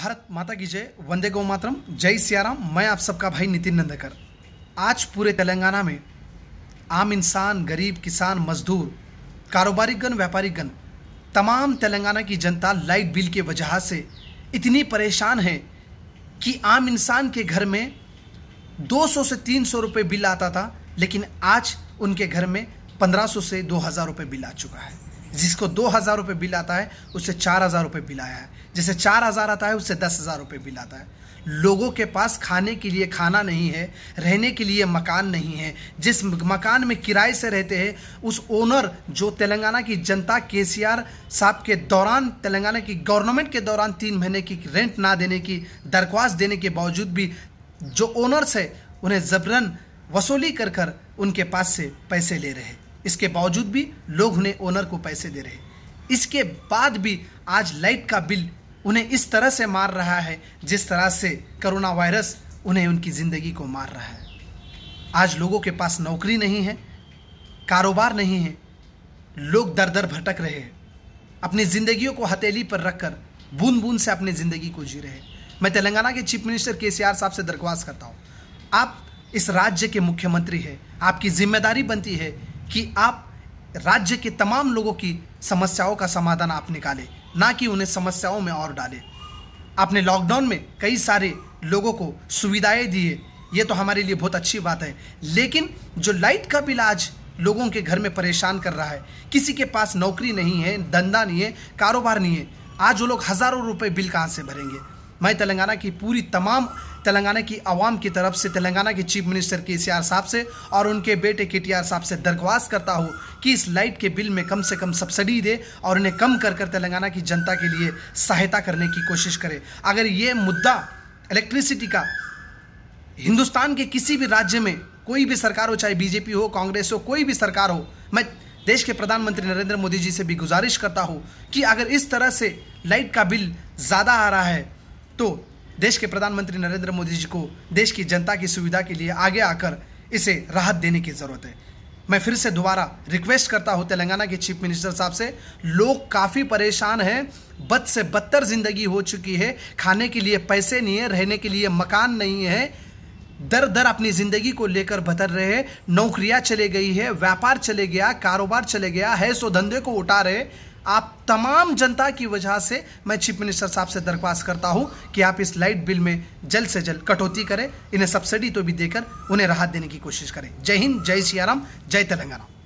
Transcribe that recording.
भारत माता की जय वंदे गौ मातरम जय सियाराम मैं आप सबका भाई नितिन नंदकर आज पूरे तेलंगाना में आम इंसान गरीब किसान मजदूर कारोबारी गण व्यापारी गण तमाम तेलंगाना की जनता लाइट बिल के वजह से इतनी परेशान है कि आम इंसान के घर में 200 से 300 रुपए बिल आता था लेकिन आज उनके घर में 1500 से 2000 रुपए बिल आ चुका है जिसको दो हज़ार रुपये बिल आता है उससे चार हज़ार रुपये बिल आया है जिसे चार हज़ार आता है उससे दस हज़ार रुपये बिल आता है लोगों के पास खाने के लिए खाना नहीं है रहने के लिए मकान नहीं है जिस मकान में किराए से रहते हैं उस ओनर जो तेलंगाना की जनता के साहब के दौरान तेलंगाना की गवर्नमेंट के दौरान तीन महीने की रेंट ना देने की दरख्वास्त देने के बावजूद भी जो ओनर्स है उन्हें जबरन वसूली कर कर उनके पास से पैसे ले रहे हैं इसके बावजूद भी लोग उन्हें ओनर को पैसे दे रहे हैं इसके बाद भी आज लाइट का बिल उन्हें इस तरह से मार रहा है जिस तरह से करोना वायरस उन्हें उनकी ज़िंदगी को मार रहा है आज लोगों के पास नौकरी नहीं है कारोबार नहीं है लोग दर दर भटक रहे हैं अपनी ज़िंदगियों को हथेली पर रखकर बूंद बूंद से अपनी ज़िंदगी को जी रहे हैं मैं तेलंगाना के चीफ मिनिस्टर के सी साहब से दरख्वास्त करता हूँ आप इस राज्य के मुख्यमंत्री हैं आपकी जिम्मेदारी बनती है कि आप राज्य के तमाम लोगों की समस्याओं का समाधान आप निकालें ना कि उन्हें समस्याओं में और डालें आपने लॉकडाउन में कई सारे लोगों को सुविधाएं दिए ये तो हमारे लिए बहुत अच्छी बात है लेकिन जो लाइट का बिल आज लोगों के घर में परेशान कर रहा है किसी के पास नौकरी नहीं है धंधा नहीं है कारोबार नहीं है आज वो लोग हज़ारों रुपए बिल कहाँ से भरेंगे मैं तेलंगाना की पूरी तमाम तेलंगाना की आवाम की तरफ से तेलंगाना के चीफ मिनिस्टर के साहब से और उनके बेटे के साहब से दरख्वास्त करता हूँ कि इस लाइट के बिल में कम से कम सब्सिडी दे और उन्हें कम कर कर तेलंगाना की जनता के लिए सहायता करने की कोशिश करे अगर ये मुद्दा इलेक्ट्रिसिटी का हिंदुस्तान के किसी भी राज्य में कोई भी सरकार हो चाहे बीजेपी हो कांग्रेस हो कोई भी सरकार हो मैं देश के प्रधानमंत्री नरेंद्र मोदी जी से भी गुजारिश करता हूँ कि अगर इस तरह से लाइट का बिल ज़्यादा आ रहा है तो देश के प्रधानमंत्री नरेंद्र मोदी जी को देश की जनता की सुविधा के लिए आगे आकर इसे राहत देने की ज़रूरत है मैं फिर से दोबारा रिक्वेस्ट करता हूँ तेलंगाना के चीफ मिनिस्टर साहब से लोग काफ़ी परेशान हैं बद से बदतर ज़िंदगी हो चुकी है खाने के लिए पैसे नहीं है रहने के लिए मकान नहीं है दर दर अपनी ज़िंदगी को लेकर बदल रहे हैं नौकरियाँ चले गई है व्यापार चले गया कारोबार चले गया है सो धंधे को उठा रहे आप तमाम जनता की वजह से मैं चीफ मिनिस्टर साहब से दरख्वास्त करता हूं कि आप इस लाइट बिल में जल्द से जल्द कटौती करें इन्हें सब्सिडी तो भी देकर उन्हें राहत देने की कोशिश करें जय हिंद जय सियाराम जय तेलंगाना